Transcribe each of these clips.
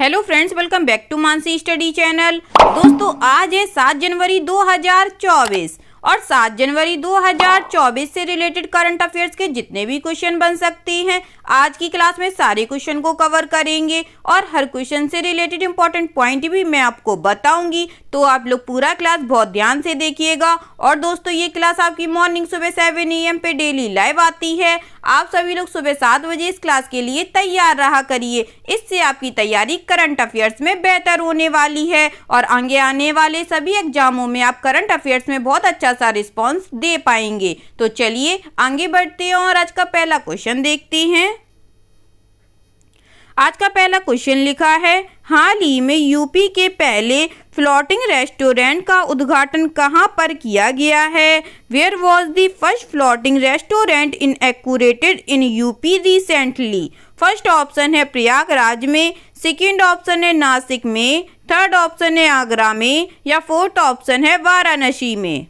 hello friends welcome back to Mansi study channel दोस्तों आज है सात जनवरी 2024 और सात जनवरी 2024 से रिलेटेड करंट अफेयर्स के जितने भी क्वेश्चन बन सकते हैं आज की क्लास में सारे क्वेश्चन को कवर करेंगे और हर क्वेश्चन से रिलेटेड इंपॉर्टेंट पॉइंट भी मैं आपको बताऊंगी तो आप लोग पूरा क्लास बहुत ध्यान से देखिएगा और दोस्तों ये क्लास आपकी मॉर्निंग सुबह सेवन ए एम पे डेली लाइव आती है आप सभी लोग सुबह सात बजे इस क्लास के लिए तैयार रहा करिए इससे आपकी तैयारी करंट अफेयर्स में बेहतर होने वाली है और आगे आने वाले सभी एग्जामों में आप करंट अफेयर्स में बहुत अच्छा सा रिस्पॉन्स दे पाएंगे तो चलिए आगे बढ़ते हैं और आज का पहला क्वेश्चन देखते हैं आज का पहला क्वेश्चन लिखा है हाल ही में यूपी के पहले फ्लोटिंग रेस्टोरेंट का उद्घाटन कहाँ पर किया गया है where was the first floating restaurant inaugurated in UP recently first option है प्रयागराज में सेकेंड ऑप्शन है नासिक में थर्ड ऑप्शन है आगरा में या फोर्थ ऑप्शन है वाराणसी में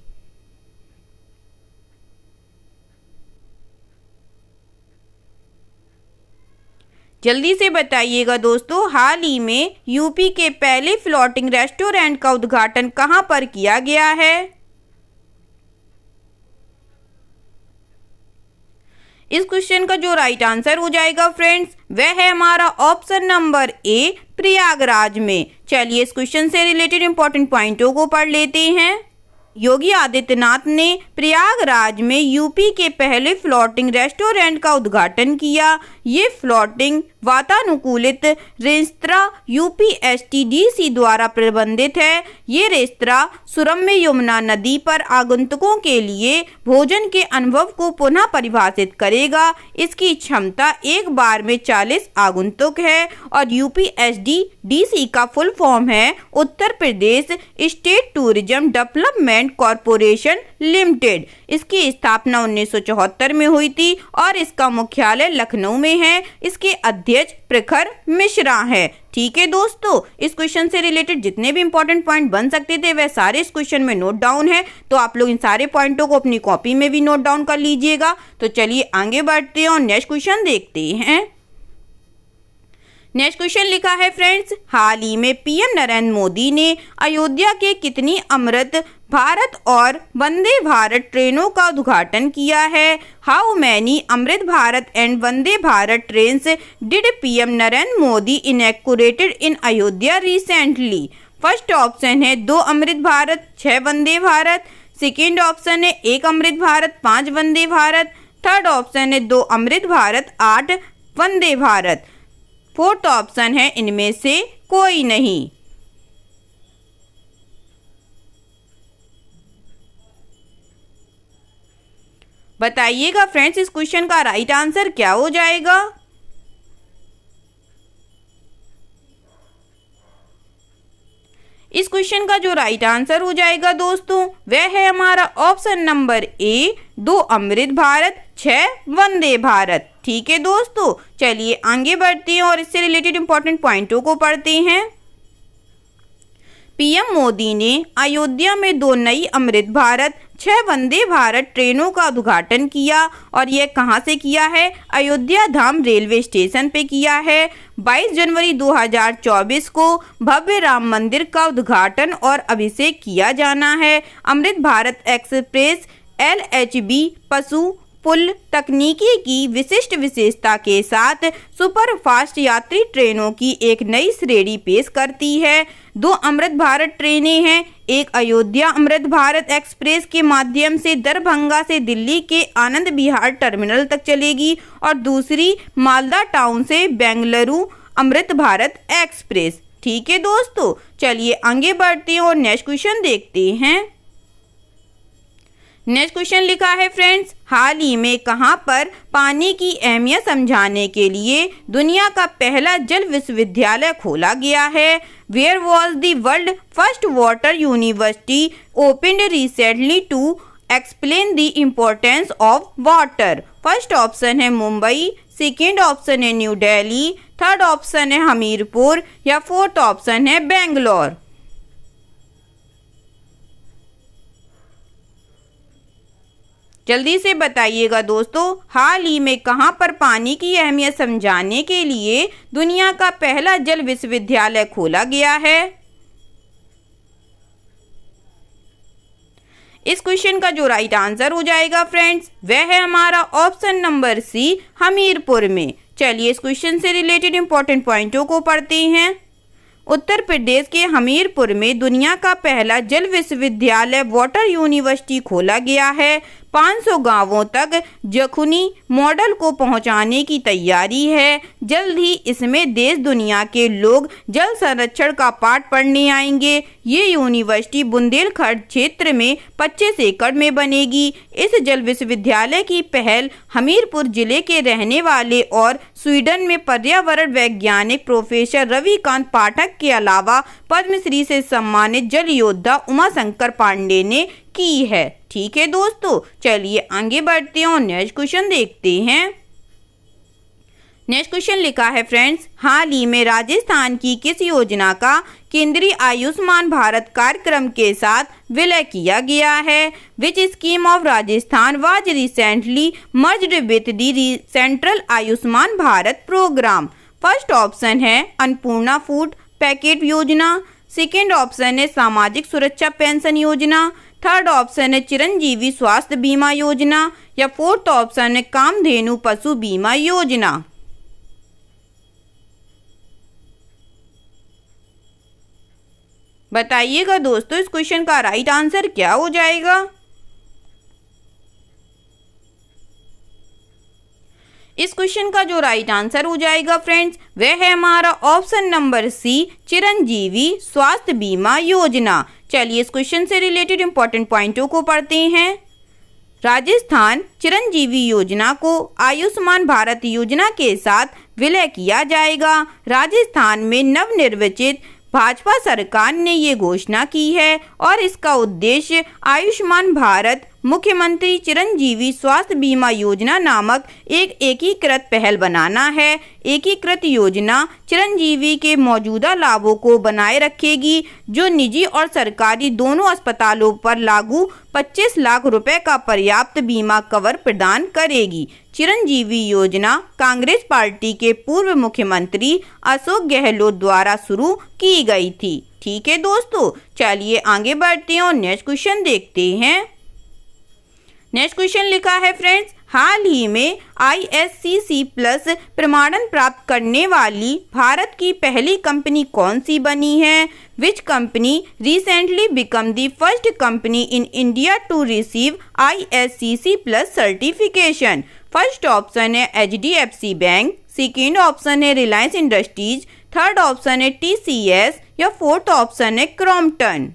जल्दी से बताइएगा दोस्तों हाल ही में यूपी के पहले फ्लोटिंग रेस्टोरेंट का उद्घाटन कहाँ पर किया गया है इस क्वेश्चन का जो राइट आंसर हो जाएगा फ्रेंड्स वह है हमारा ऑप्शन नंबर ए प्रयागराज में चलिए इस क्वेश्चन से रिलेटेड इंपॉर्टेंट पॉइंटों को पढ़ लेते हैं योगी आदित्यनाथ ने प्रयागराज में यूपी के पहले फ्लोटिंग रेस्टोरेंट का उद्घाटन किया ये फ्लोटिंग वातानुकूलित रेस्तरा यूपीएसटीडीसी द्वारा प्रबंधित है ये रेस्तरा सुरम्य यमुना नदी पर आगंतुकों के लिए भोजन के अनुभव को पुनः परिभाषित करेगा इसकी क्षमता एक बार में 40 आगंतुक है और यू पी का फुल फॉर्म है Uttar Pradesh state tourism development corporation limited इसकी स्थापना 1974 में हुई थी और इसका मुख्यालय लखनऊ में है इसके अध्यक्ष प्रखर मिश्रा है ठीक है दोस्तों इस क्वेश्चन से रिलेटेड जितने भी इंपॉर्टेंट पॉइंट बन सकते थे वह सारे इस क्वेश्चन में नोट डाउन है तो आप लोग इन सारे पॉइंटों को अपनी कॉपी में भी नोट डाउन कर लीजिएगा तो चलिए आगे बढ़ते हैं और नेक्स्ट क्वेश्चन देखते हैं नेक्स्ट क्वेश्चन लिखा है फ्रेंड्स हाल ही में पीएम नरेंद्र मोदी ने अयोध्या के कितनी अमृत भारत और वंदे भारत ट्रेनों का उद्घाटन किया है how many Amrit Bharat and Vande Bharat train did PM Narendra Modi inaugurated in Ayodhya recently first option है दो अमृत भारत छः वंदे भारत सेकेंड ऑप्शन है एक अमृत भारत पाँच वंदे भारत थर्ड ऑप्शन है दो अमृत भारत आठ वंदे भारत फोर्थ ऑप्शन है इनमें से कोई नहीं बताइएगा फ्रेंड्स इस क्वेश्चन का राइट आंसर क्या हो जाएगा इस क्वेश्चन का जो राइट आंसर हो जाएगा दोस्तों वह है हमारा ऑप्शन नंबर ए दो अमृत भारत छ वंदे भारत ठीक है दोस्तों चलिए आगे बढ़ते हैं और इससे रिलेटेड इंपॉर्टेंट पॉइंटों को पढ़ते हैं पीएम मोदी ने अयोध्या में दो नई अमृत भारत छह वंदे भारत ट्रेनों का उद्घाटन किया और यह कहां से किया है अयोध्या धाम रेलवे स्टेशन पे किया है 22 जनवरी 2024 को भव्य राम मंदिर का उद्घाटन और अभिषेक किया जाना है Amrit Bharat express L H B पशु पुल तकनीकी की विशिष्ट विशेषता के साथ सुपरफास्ट यात्री ट्रेनों की एक नई श्रेणी पेश करती है दो अमृत भारत ट्रेनें हैं एक अयोध्या अमृत भारत एक्सप्रेस के माध्यम से दरभंगा से दिल्ली के आनंद बिहार टर्मिनल तक चलेगी और दूसरी मालदा टाउन से बेंगलुरु अमृत भारत एक्सप्रेस ठीक है दोस्तों चलिए आगे बढ़ते हैं और नेक्स्ट क्वेश्चन देखते हैं नेक्स्ट क्वेश्चन लिखा है फ्रेंड्स हाल ही में कहाँ पर पानी की अहमियत समझाने के लिए दुनिया का पहला जल विश्वविद्यालय खोला गया है where was the world first water university open recently to explain the importance of water first option है मुंबई सेकेंड ऑप्शन है न्यू डेली थर्ड ऑप्शन है हमीरपुर या फोर्थ ऑप्शन है बेंगलोर जल्दी से बताइएगा दोस्तों हाल ही में कहां पर पानी की अहमियत समझाने के लिए दुनिया का पहला जल विश्वविद्यालय खोला गया है इस क्वेश्चन का जो राइट आंसर हो जाएगा फ्रेंड्स वह है हमारा ऑप्शन नंबर सी हमीरपुर में चलिए इस क्वेश्चन से रिलेटेड इंपॉर्टेंट पॉइंटों को पढ़ते हैं उत्तर प्रदेश के हमीरपुर में दुनिया का पहला जल विश्वविद्यालय वाटर यूनिवर्सिटी खोला गया है 500 गांवों तक जखुनी मॉडल को पहुंचाने की तैयारी है जल्द ही इसमें देश दुनिया के लोग जल संरक्षण का पाठ पढ़ने आएंगे ये यूनिवर्सिटी बुंदेलखंड क्षेत्र में पच्चीस एकड़ में बनेगी इस जल विश्वविद्यालय की पहल हमीरपुर जिले के रहने वाले और स्वीडन में पर्यावरण वैज्ञानिक प्रोफेसर रविकांत पाठक के अलावा पद्मश्री से सम्मानित जल योद्धा उमाशंकर पांडे ने की है ठीक है दोस्तों चलिए आगे बढ़ते हैं और नेक्स्ट क्वेश्चन देखते हैं नेक्स्ट क्वेश्चन लिखा है फ्रेंड्स हाल ही में राजस्थान की किस योजना का केंद्रीय आयुष्मान भारत कार्यक्रम के साथ विलय किया गया है which scheme of Rajasthan was recently merged with the central Ayushman Bharat program first option है Annapurna food packet Yojana second option है सामाजिक सुरक्षा पेंशन योजना थर्ड ऑप्शन है चिरंजीवी स्वास्थ्य बीमा योजना या फोर्थ ऑप्शन है कामधेनु पशु बीमा योजना बताइएगा दोस्तों इस क्वेश्चन का राइट आंसर क्या हो जाएगा इस क्वेश्चन का जो राइट आंसर हो जाएगा फ्रेंड्स वह है हमारा ऑप्शन नंबर सी चिरंजीवी स्वास्थ्य बीमा योजना चलिए इस क्वेश्चन से रिलेटेड इंपॉर्टेंट पॉइंटों को पढ़ते हैं राजस्थान चिरंजीवी योजना को आयुष्मान भारत योजना के साथ विलय किया जाएगा राजस्थान में नवनिर्वाचित भाजपा सरकार ने ये घोषणा की है और इसका उद्देश्य आयुष्मान भारत मुख्यमंत्री चिरंजीवी स्वास्थ्य बीमा योजना नामक एक एकीकृत पहल बनाना है एकीकृत योजना चिरंजीवी के मौजूदा लाभों को बनाए रखेगी जो निजी और सरकारी दोनों अस्पतालों पर लागू 25 लाख रुपए का पर्याप्त बीमा कवर प्रदान करेगी चिरंजीवी योजना कांग्रेस पार्टी के पूर्व मुख्यमंत्री अशोक गहलोत द्वारा शुरू की गई थी ठीक है दोस्तों चलिए आगे बढ़ते हैं और नेक्स्ट क्वेश्चन देखते हैं नेक्स्ट क्वेश्चन लिखा है फ्रेंड्स हाल ही में आईएससीसी प्लस प्रमाणन प्राप्त करने वाली भारत की पहली कंपनी कौन सी बनी है which company recently become the first company in India to receive ISCC plus certification first option है एचडीएफसी बैंक सेकेंड ऑप्शन है रिलायंस इंडस्ट्रीज थर्ड ऑप्शन है टीसीएस या फोर्थ ऑप्शन है क्रॉम्पटन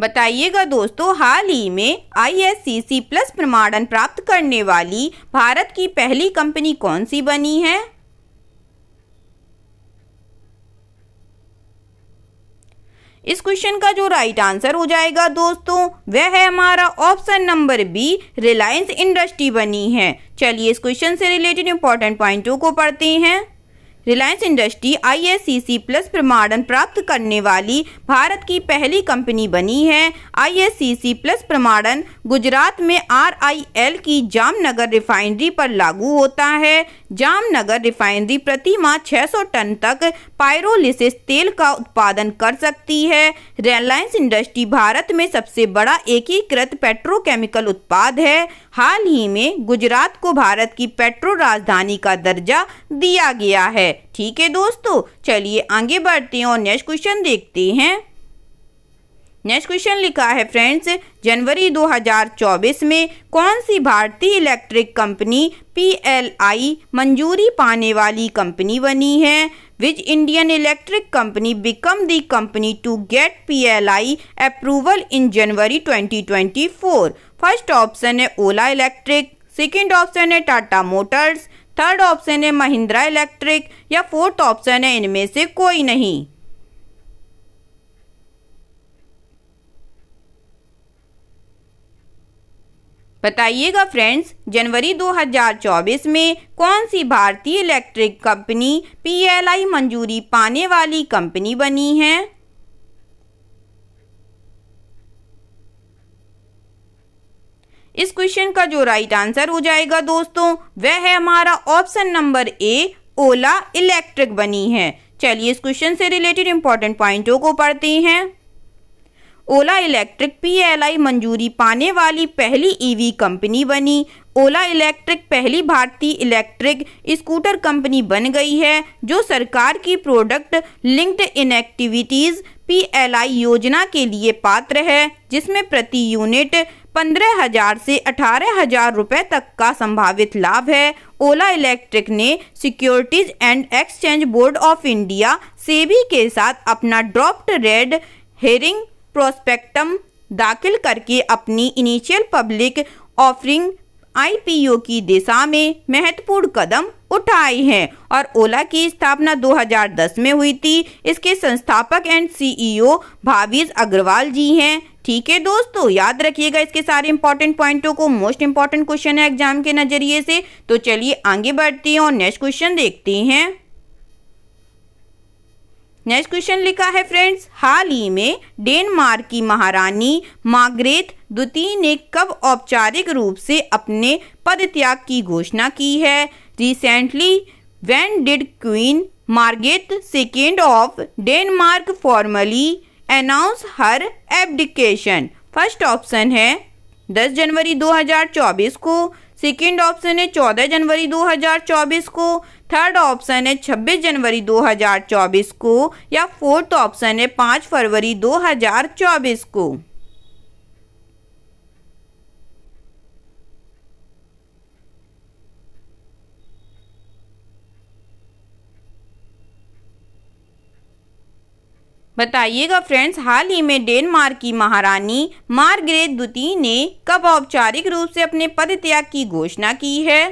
बताइएगा दोस्तों हाल ही में आईएससीसी प्लस प्रमाणन प्राप्त करने वाली भारत की पहली कंपनी कौन सी बनी है इस क्वेश्चन का जो राइट आंसर हो जाएगा दोस्तों वह है हमारा option number B Reliance industry बनी है चलिए इस क्वेश्चन से रिलेटेड इंपॉर्टेंट पॉइंटों को पढ़ते हैं रिलायंस इंडस्ट्री आईएससीसी प्लस प्रमाणन प्राप्त करने वाली भारत की पहली कंपनी बनी है आईएससीसी प्लस प्रमाणन गुजरात में आरआईएल की जामनगर रिफाइनरी पर लागू होता है जामनगर रिफाइनरी प्रति माह छः टन तक पायरोलिसिस तेल का उत्पादन कर सकती है रिलायंस इंडस्ट्री भारत में सबसे बड़ा एकीकृत पेट्रोकेमिकल उत्पाद है हाल ही में गुजरात को भारत की पेट्रो राजधानी का दर्जा दिया गया है ठीक है दोस्तों चलिए आगे बढ़ते हैं और नेक्स्ट क्वेश्चन देखते हैं नेक्स्ट क्वेश्चन लिखा है फ्रेंड्स जनवरी 2024 में कौन सी भारतीय इलेक्ट्रिक कंपनी पीएलआई मंजूरी पाने वाली कंपनी बनी है which Indian electric company become the company to get PLI approval in January 2024 first option है ओला इलेक्ट्रिक सेकेंड ऑप्शन है टाटा मोटर्स थर्ड ऑप्शन है महिंद्रा इलेक्ट्रिक या फोर्थ ऑप्शन है इनमें से कोई नहीं बताइएगा फ्रेंड्स जनवरी 2024 में कौन सी भारतीय इलेक्ट्रिक कंपनी पीएलआई मंजूरी पाने वाली कंपनी बनी है इस क्वेश्चन का जो राइट आंसर हो जाएगा दोस्तों वह है हमारा option number A Ola electric बनी है चलिए इस क्वेश्चन से रिलेटेड इंपॉर्टेंट पॉइंटों को पढ़ते हैं ओला इलेक्ट्रिक पीएलआई मंजूरी पाने वाली पहली ईवी कंपनी बनी ओला इलेक्ट्रिक पहली भारतीय इलेक्ट्रिक स्कूटर कंपनी बन गई है जो सरकार की प्रोडक्ट लिंक्ड इनएक्टिविटीज़ पीएलआई योजना के लिए पात्र है जिसमें प्रति यूनिट पंद्रह हजार से अठारह हजार रुपये तक का संभावित लाभ है ओला इलेक्ट्रिक ने securities and exchange board of India SEBI के साथ अपना ड्रॉप्ड रेड हेरिंग प्रोस्पेक्टम दाखिल करके अपनी इनिशियल पब्लिक ऑफरिंग आईपीओ की दिशा में महत्वपूर्ण कदम उठाए हैं और ओला की स्थापना 2010 में हुई थी इसके संस्थापक एंड सीईओ भावीज अग्रवाल जी हैं ठीक है दोस्तों याद रखिएगा इसके सारे इंपॉर्टेंट पॉइंटों को मोस्ट इंपॉर्टेंट क्वेश्चन है एग्जाम के नज़रिए से तो चलिए आगे बढ़ते हैं और नेक्स्ट क्वेश्चन देखते हैं नेक्स्ट क्वेश्चन लिखा है फ्रेंड्स हाल ही में डेनमार्क की महारानी माग्रेथ द्वितीय ने कब औपचारिक रूप से अपने पद त्याग की घोषणा की है recently when did queen Margrethe second of Denmark formally announce her abdication first option है 10 जनवरी 2024 को सेकेंड ऑप्शन है 14 जनवरी 2024 को थर्ड ऑप्शन है छब्बीस जनवरी 2024 को या फोर्थ ऑप्शन है पांच फरवरी 2024 को बताइएगा फ्रेंड्स हाल ही में डेनमार्क की महारानी मार्गरेट द्वितीय ने कब औपचारिक रूप से अपने पद त्याग की घोषणा की है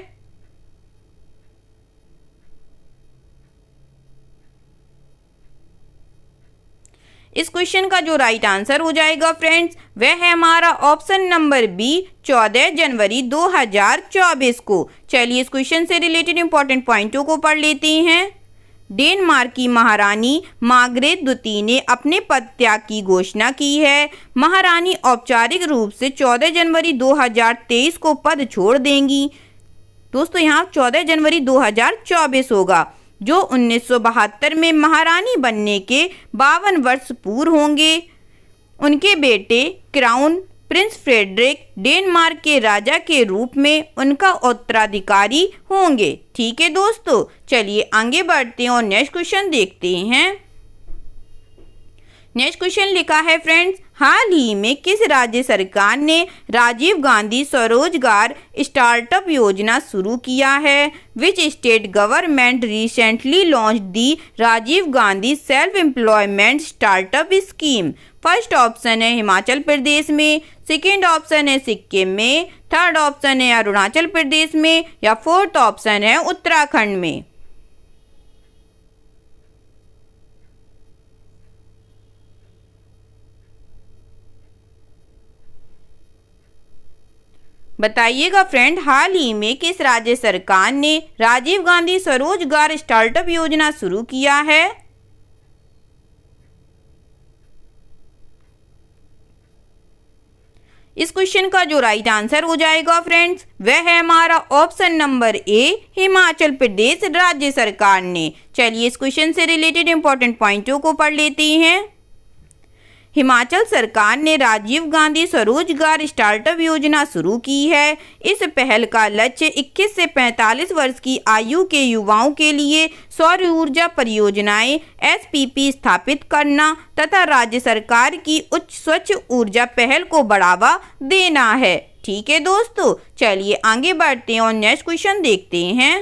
इस क्वेश्चन का जो राइट आंसर हो जाएगा फ्रेंड्स वह है हमारा ऑप्शन नंबर बी चौदह जनवरी 2024 को चलिए इस क्वेश्चन से रिलेटेड इंपॉर्टेंट पॉइंटों को पढ़ लेते हैं डेनमार्क की महारानी मागरे द्वितीय ने अपने पद त्याग की घोषणा की है महारानी औपचारिक रूप से 14 जनवरी 2023 को पद छोड़ देंगी दोस्तों यहाँ 14 जनवरी 2024 होगा जो 1972 में महारानी बनने के बावन वर्ष पूर्व होंगे उनके बेटे क्राउन प्रिंस फ्रेडरिक डेनमार्क के राजा के रूप में उनका उत्तराधिकारी होंगे ठीक है दोस्तों चलिए आगे बढ़ते हैं और नेक्स्ट क्वेश्चन देखते हैं नेक्स्ट क्वेश्चन लिखा है फ्रेंड्स हाल ही में किस राज्य सरकार ने राजीव गांधी स्वरोजगार स्टार्टअप योजना शुरू किया है which state government recently launch the Rajiv Gandhi self employment startup scheme first option है हिमाचल प्रदेश में सेकेंड ऑप्शन है सिक्किम में थर्ड ऑप्शन है अरुणाचल प्रदेश में या फोर्थ ऑप्शन है उत्तराखंड में बताइएगा फ्रेंड हाल ही में किस राज्य सरकार ने राजीव गांधी स्वरोजगार स्टार्टअप योजना शुरू किया है इस क्वेश्चन का जो राइट आंसर हो जाएगा फ्रेंड्स वह है हमारा option number A Himachal Pradesh राज्य सरकार ने चलिए इस क्वेश्चन से रिलेटेड इंपॉर्टेंट पॉइंटों को पढ़ लेते हैं हिमाचल सरकार ने राजीव गांधी स्वरोजगार स्टार्टअप योजना शुरू की है इस पहल का लक्ष्य 21 से 45 वर्ष की आयु के युवाओं के लिए सौर ऊर्जा परियोजनाएं एसपीपी स्थापित करना तथा राज्य सरकार की उच्च स्वच्छ ऊर्जा पहल को बढ़ावा देना है ठीक है दोस्तों चलिए आगे बढ़ते हैं और नेक्स्ट क्वेश्चन देखते हैं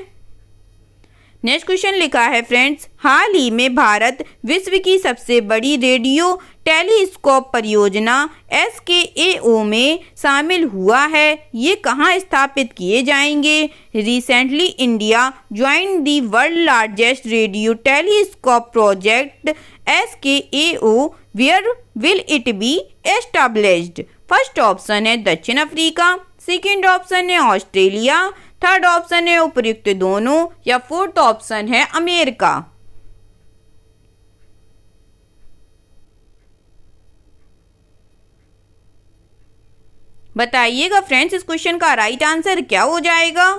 नेक्स्ट क्वेश्चन लिखा है फ्रेंड्स हाल ही में भारत विश्व की सबसे बड़ी रेडियो टेलीस्कोप परियोजना एस के ए ओ में शामिल हुआ है ये कहाँ स्थापित किए जाएंगे recently India join the world largest radio telescope project S K A O where will it be established first option है दक्षिण अफ्रीका सेकेंड ऑप्शन है ऑस्ट्रेलिया थर्ड ऑप्शन है उपयुक्त दोनों या फोर्थ ऑप्शन है अमेरिका बताइएगा फ्रेंड्स इस क्वेश्चन का राइट आंसर क्या हो जाएगा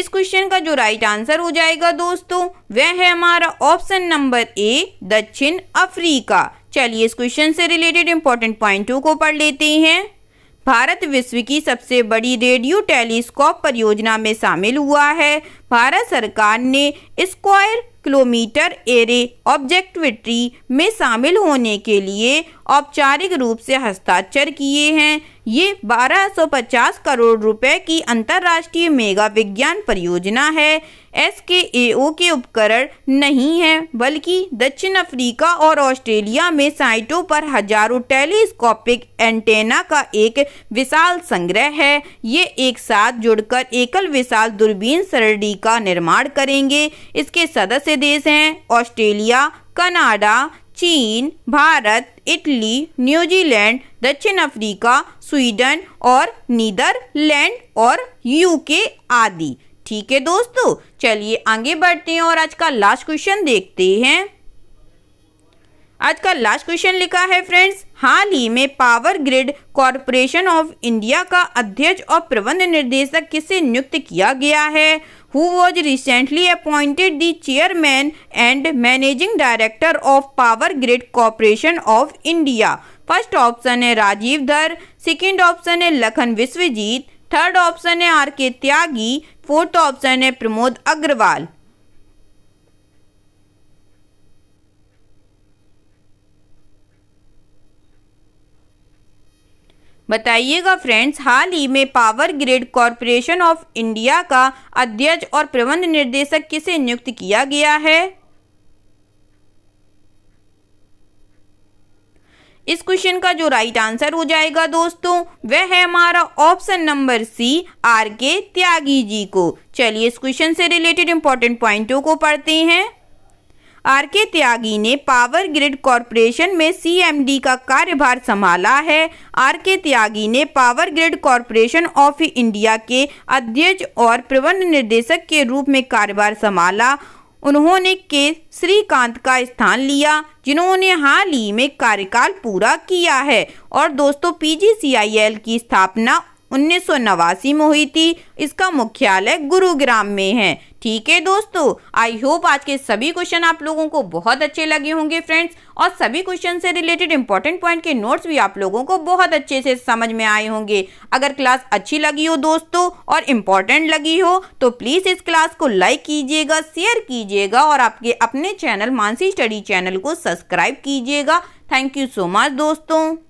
इस क्वेश्चन का जो राइट आंसर हो जाएगा दोस्तों वह है हमारा ऑप्शन नंबर ए दक्षिण अफ्रीका चलिए इस क्वेश्चन से रिलेटेड इंपॉर्टेंट पॉइंटों को पढ़ लेते हैं भारत विश्व की सबसे बड़ी रेडियो टेलीस्कोप परियोजना में शामिल हुआ है भारत सरकार ने स्क्वायर किलोमीटर एरे ऑब्जेक्टिविटी में शामिल होने के लिए औपचारिक रूप से हस्ताक्षर किए हैं ये 1250 करोड़ रुपए की अंतर्राष्ट्रीय मेगा विज्ञान परियोजना है एस के ए के उपकरण नहीं है बल्कि दक्षिण अफ्रीका और ऑस्ट्रेलिया में साइटों पर हजारों टेलीस्कोपिक एंटेना का एक विशाल संग्रह है ये एक साथ जुड़कर एकल विशाल दूरबीन सरडी का निर्माण करेंगे इसके सदस्य देश हैं ऑस्ट्रेलिया कनाडा चीन भारत इटली न्यूजीलैंड दक्षिण अफ्रीका स्वीडन और नीदरलैंड और यूके आदि ठीक है दोस्तों चलिए आगे बढ़ते हैं और आज का लास्ट क्वेश्चन देखते हैं आज का लास्ट क्वेश्चन लिखा है फ्रेंड्स हाल ही में power grid corporation of India का अध्यक्ष और प्रबंध निर्देशक किसे नियुक्त किया गया है who was recently appointed the chairman and managing director of power grid corporation of India first option है राजीव धर सेकेंड ऑप्शन है लखन विश्वजीत थर्ड ऑप्शन है R K Tyagi fourth option है प्रमोद अग्रवाल बताइएगा फ्रेंड्स हाल ही में power grid corporation of India का अध्यक्ष और प्रबंध निर्देशक किसे नियुक्त किया गया है इस क्वेश्चन का जो राइट आंसर हो जाएगा दोस्तों वह है हमारा option number C R K त्यागी जी को चलिए इस क्वेश्चन से रिलेटेड इंपॉर्टेंट पॉइंटों को पढ़ते हैं आर के त्यागी ने पावर ग्रिड कॉरपोरेशन में सीएमडी का कार्यभार संभाला है आर के त्यागी ने power grid corporation of India के अध्यक्ष और प्रबंध निर्देशक के रूप में कार्यभार संभाला उन्होंने के श्रीकांत का स्थान लिया जिन्होंने हाल ही में कार्यकाल पूरा किया है और दोस्तों पीजीसीआईएल की स्थापना उन्नीस में हुई थी इसका मुख्यालय गुरुग्राम में है ठीक है दोस्तों आई होप आज के सभी क्वेश्चन आप लोगों को बहुत अच्छे लगे होंगे फ्रेंड्स और सभी क्वेश्चन से रिलेटेड इंपॉर्टेंट पॉइंट के नोट्स भी आप लोगों को बहुत अच्छे से समझ में आए होंगे अगर क्लास अच्छी लगी हो दोस्तों और इम्पॉर्टेंट लगी हो तो प्लीज़ इस क्लास को लाइक कीजिएगा शेयर कीजिएगा और आपके अपने चैनल मानसी स्टडी चैनल को सब्सक्राइब कीजिएगा थैंक यू सो मच दोस्तों